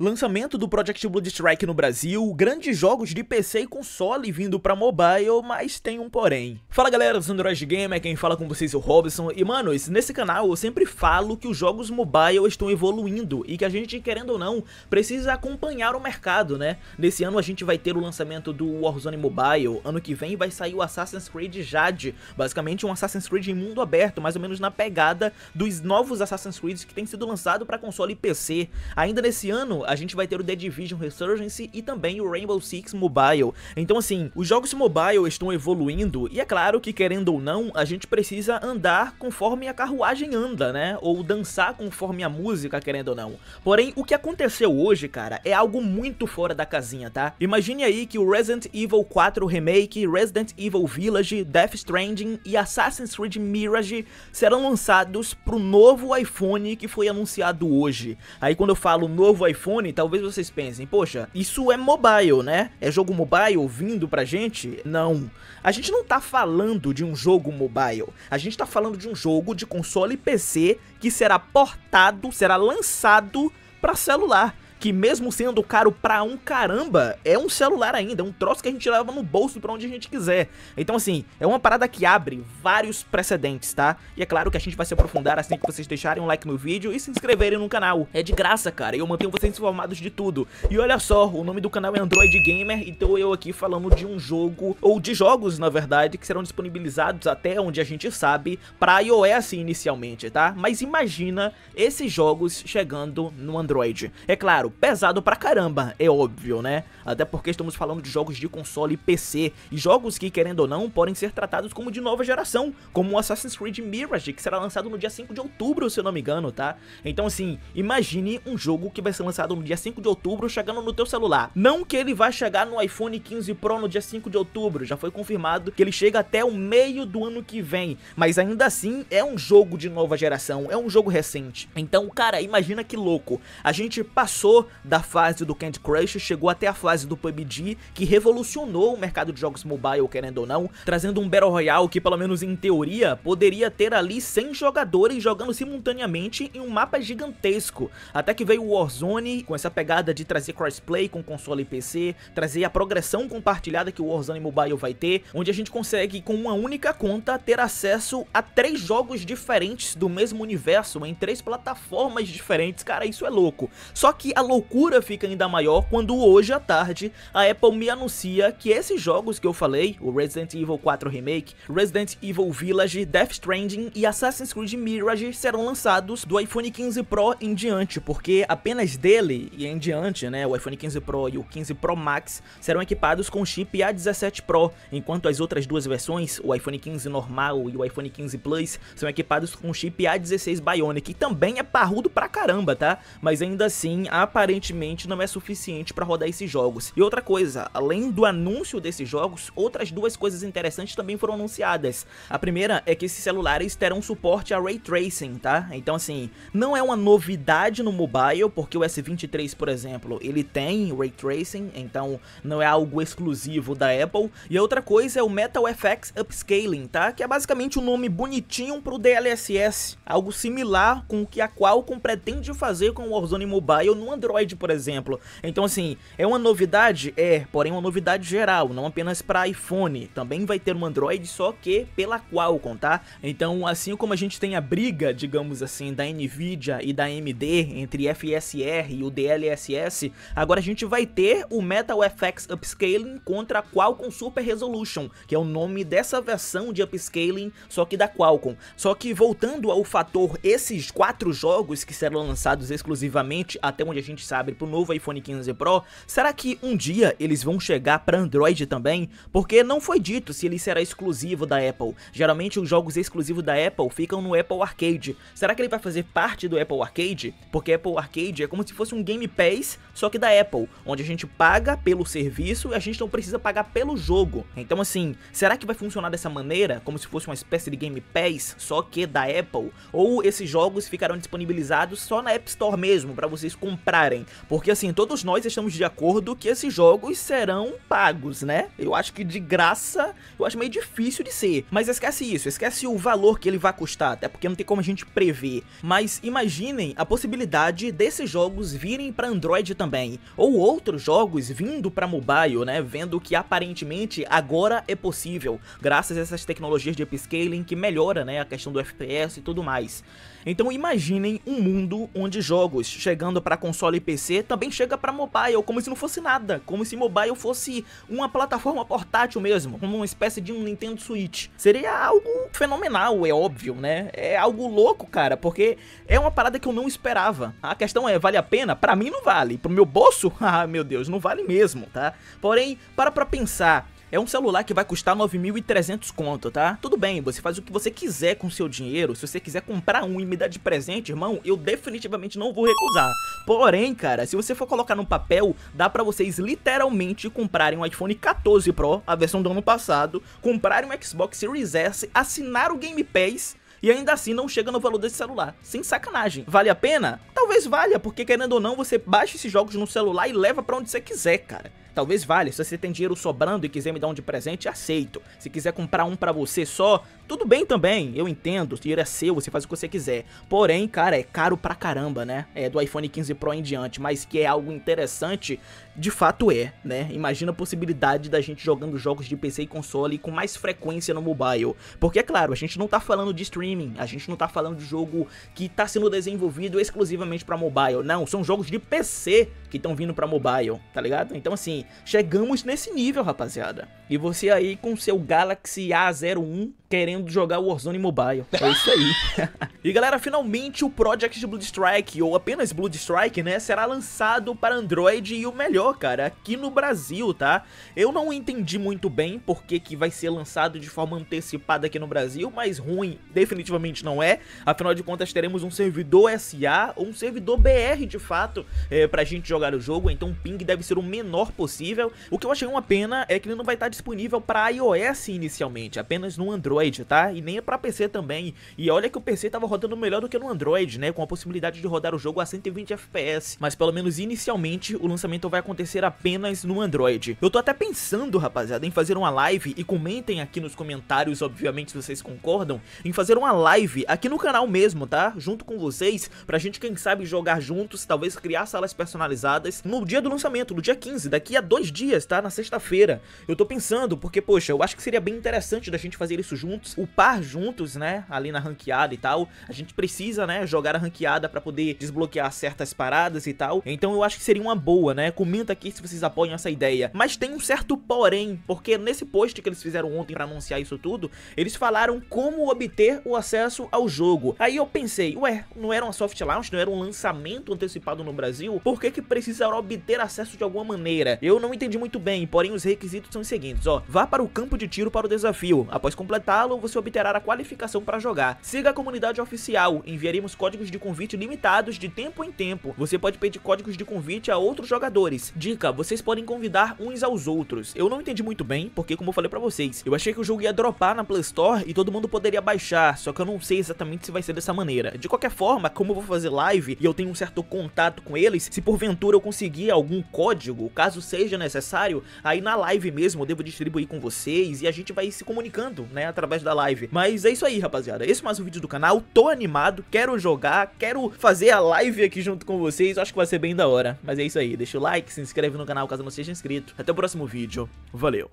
Lançamento do Project Blood Strike no Brasil, grandes jogos de PC e console vindo pra mobile, mas tem um porém. Fala galera do Sunrise Gamer, quem fala com vocês é o Robson, e manos, nesse canal eu sempre falo que os jogos mobile estão evoluindo e que a gente, querendo ou não, precisa acompanhar o mercado, né? Nesse ano a gente vai ter o lançamento do Warzone Mobile, ano que vem vai sair o Assassin's Creed Jade, basicamente um Assassin's Creed em mundo aberto, mais ou menos na pegada dos novos Assassin's Creed que tem sido lançado pra console e PC. Ainda nesse ano, a gente vai ter o The Division Resurgence e também o Rainbow Six Mobile. Então assim, os jogos mobile estão evoluindo e é claro que querendo ou não, a gente precisa andar conforme a carruagem anda, né? Ou dançar conforme a música, querendo ou não. Porém, o que aconteceu hoje, cara, é algo muito fora da casinha, tá? Imagine aí que o Resident Evil 4 Remake, Resident Evil Village, Death Stranding e Assassin's Creed Mirage serão lançados pro novo iPhone que foi anunciado hoje. Aí quando eu falo novo iPhone, iPhone, talvez vocês pensem, poxa, isso é mobile, né? É jogo mobile vindo pra gente? Não. A gente não tá falando de um jogo mobile. A gente tá falando de um jogo de console e PC que será portado, será lançado para celular que mesmo sendo caro pra um caramba, é um celular ainda, é um troço que a gente leva no bolso pra onde a gente quiser. Então assim, é uma parada que abre vários precedentes, tá? E é claro que a gente vai se aprofundar assim que vocês deixarem um like no vídeo e se inscreverem no canal. É de graça, cara, eu mantenho vocês informados de tudo. E olha só, o nome do canal é Android Gamer, então eu aqui falando de um jogo, ou de jogos na verdade, que serão disponibilizados até onde a gente sabe, pra iOS inicialmente, tá? Mas imagina esses jogos chegando no Android. É claro, pesado pra caramba, é óbvio, né? Até porque estamos falando de jogos de console e PC, e jogos que, querendo ou não, podem ser tratados como de nova geração, como o Assassin's Creed Mirage, que será lançado no dia 5 de outubro, se eu não me engano, tá? Então, assim, imagine um jogo que vai ser lançado no dia 5 de outubro, chegando no teu celular. Não que ele vá chegar no iPhone 15 Pro no dia 5 de outubro, já foi confirmado que ele chega até o meio do ano que vem, mas ainda assim é um jogo de nova geração, é um jogo recente. Então, cara, imagina que louco. A gente passou passou da fase do Candy Crush, chegou até a fase do PUBG, que revolucionou o mercado de jogos mobile, querendo ou não, trazendo um Battle Royale que, pelo menos em teoria, poderia ter ali 100 jogadores jogando simultaneamente em um mapa gigantesco. Até que veio o Warzone, com essa pegada de trazer crossplay com console e PC, trazer a progressão compartilhada que o Warzone Mobile vai ter, onde a gente consegue, com uma única conta, ter acesso a três jogos diferentes do mesmo universo, em três plataformas diferentes, cara, isso é louco. Só que a loucura fica ainda maior quando hoje à tarde a Apple me anuncia que esses jogos que eu falei, o Resident Evil 4 Remake, Resident Evil Village, Death Stranding e Assassin's Creed Mirage serão lançados do iPhone 15 Pro em diante, porque apenas dele e em diante, né, o iPhone 15 Pro e o 15 Pro Max serão equipados com chip A17 Pro, enquanto as outras duas versões, o iPhone 15 normal e o iPhone 15 Plus, são equipados com chip A16 Bionic, que também é parrudo pra caramba, tá? Mas ainda assim, a aparentemente não é suficiente para rodar esses jogos. E outra coisa, além do anúncio desses jogos, outras duas coisas interessantes também foram anunciadas. A primeira é que esses celulares terão suporte a Ray Tracing, tá? Então assim, não é uma novidade no mobile, porque o S23, por exemplo, ele tem Ray Tracing, então não é algo exclusivo da Apple. E a outra coisa é o Metal FX Upscaling, tá? Que é basicamente um nome bonitinho pro DLSS, algo similar com o que a Qualcomm pretende fazer com o Warzone Mobile no Android Android, por exemplo. Então, assim, é uma novidade? É, porém uma novidade geral, não apenas para iPhone. Também vai ter um Android, só que pela Qualcomm, tá? Então, assim como a gente tem a briga, digamos assim, da Nvidia e da AMD entre FSR e o DLSS, agora a gente vai ter o Metal FX Upscaling contra a Qualcomm Super Resolution, que é o nome dessa versão de upscaling, só que da Qualcomm. Só que voltando ao fator esses quatro jogos que serão lançados exclusivamente até onde a gente gente sabe, pro novo iPhone 15 Pro, será que um dia eles vão chegar para Android também? Porque não foi dito se ele será exclusivo da Apple. Geralmente os jogos exclusivos da Apple ficam no Apple Arcade. Será que ele vai fazer parte do Apple Arcade? Porque Apple Arcade é como se fosse um Game Pass, só que da Apple, onde a gente paga pelo serviço e a gente não precisa pagar pelo jogo. Então assim, será que vai funcionar dessa maneira, como se fosse uma espécie de Game Pass, só que da Apple? Ou esses jogos ficarão disponibilizados só na App Store mesmo, para vocês comprarem? pagarem. Porque assim, todos nós estamos de acordo que esses jogos serão pagos, né? Eu acho que de graça, eu acho meio difícil de ser. Mas esquece isso, esquece o valor que ele vai custar, até porque não tem como a gente prever. Mas imaginem a possibilidade desses jogos virem para Android também, ou outros jogos vindo para mobile, né? Vendo que aparentemente agora é possível, graças a essas tecnologias de upscaling que melhora, né, a questão do FPS e tudo mais. Então imaginem um mundo onde jogos chegando para console e PC também chega para mobile, como se não fosse nada, como se mobile fosse uma plataforma portátil mesmo, como uma espécie de um Nintendo Switch. Seria algo fenomenal, é óbvio, né? É algo louco, cara, porque é uma parada que eu não esperava. A questão é, vale a pena? Para mim não vale, pro meu bolso? ah, meu Deus, não vale mesmo, tá? Porém, para pra pensar, é um celular que vai custar 9.300 conto, tá? Tudo bem, você faz o que você quiser com seu dinheiro. Se você quiser comprar um e me dar de presente, irmão, eu definitivamente não vou recusar. Porém, cara, se você for colocar no papel, dá pra vocês literalmente comprarem um iPhone 14 Pro, a versão do ano passado, comprarem um Xbox Series S, assinar o Game Pass e ainda assim não chega no valor desse celular. Sem sacanagem. Vale a pena? Talvez valha, porque querendo ou não, você baixa esses jogos no celular e leva para onde você quiser, cara talvez valha. Se você tem dinheiro sobrando e quiser me dar um de presente, aceito. Se quiser comprar um para você só, tudo bem também. Eu entendo, o dinheiro é seu, você faz o que você quiser. Porém, cara, é caro pra caramba, né? É do iPhone 15 Pro em diante, mas que é algo interessante, de fato é, né? Imagina a possibilidade da gente jogando jogos de PC e console com mais frequência no mobile. Porque é claro, a gente não tá falando de streaming, a gente não tá falando de jogo que tá sendo desenvolvido exclusivamente para mobile. Não, são jogos de PC que estão vindo para mobile, tá ligado? Então assim, Chegamos nesse nível, rapaziada. E você aí com seu Galaxy A01 querendo jogar Warzone Mobile. É isso aí. e galera, finalmente o Project Bloodstrike, ou apenas Bloodstrike, né, será lançado para Android e o melhor, cara, aqui no Brasil, tá? Eu não entendi muito bem porque que vai ser lançado de forma antecipada aqui no Brasil, mas ruim definitivamente não é. Afinal de contas, teremos um servidor SA, ou um servidor BR de fato, é, pra gente jogar o jogo, então o ping deve ser o menor possível. O que eu achei uma pena é que ele não vai estar disponível para iOS inicialmente, apenas no Android Android, tá? E nem é pra PC também. E olha que o PC tava rodando melhor do que no Android, né? Com a possibilidade de rodar o jogo a 120 FPS. Mas pelo menos inicialmente o lançamento vai acontecer apenas no Android. Eu tô até pensando, rapaziada, em fazer uma live e comentem aqui nos comentários, obviamente, se vocês concordam, em fazer uma live aqui no canal mesmo, tá? Junto com vocês, pra gente, quem sabe, jogar juntos, talvez criar salas personalizadas no dia do lançamento, no dia 15, daqui a dois dias, tá? Na sexta-feira. Eu tô pensando, porque, poxa, eu acho que seria bem interessante da gente fazer isso junto juntos, upar juntos, né? Ali na ranqueada e tal. A gente precisa, né? Jogar a ranqueada para poder desbloquear certas paradas e tal. Então eu acho que seria uma boa, né? Comenta aqui se vocês apoiam essa ideia. Mas tem um certo porém, porque nesse post que eles fizeram ontem para anunciar isso tudo, eles falaram como obter o acesso ao jogo. Aí eu pensei, ué, não era uma soft launch, não era um lançamento antecipado no Brasil? Por que que precisaram obter acesso de alguma maneira? Eu não entendi muito bem, porém os requisitos são os seguintes, ó. Vá para o campo de tiro para o desafio. Após completar completá-lo, você obterá a qualificação para jogar. Siga a comunidade oficial, enviaremos códigos de convite limitados de tempo em tempo. Você pode pedir códigos de convite a outros jogadores. Dica, vocês podem convidar uns aos outros. Eu não entendi muito bem, porque como eu falei pra vocês, eu achei que o jogo ia dropar na Play Store e todo mundo poderia baixar, só que eu não sei exatamente se vai ser dessa maneira. De qualquer forma, como eu vou fazer live e eu tenho um certo contato com eles, se porventura eu conseguir algum código, caso seja necessário, aí na live mesmo eu devo distribuir com vocês e a gente vai se comunicando, né, através através da live. Mas é isso aí, rapaziada. Esse é mais um vídeo do canal. Tô animado, quero jogar, quero fazer a live aqui junto com vocês. Acho que vai ser bem da hora. Mas é isso aí. Deixa o like, se inscreve no canal caso não seja inscrito. Até o próximo vídeo. Valeu!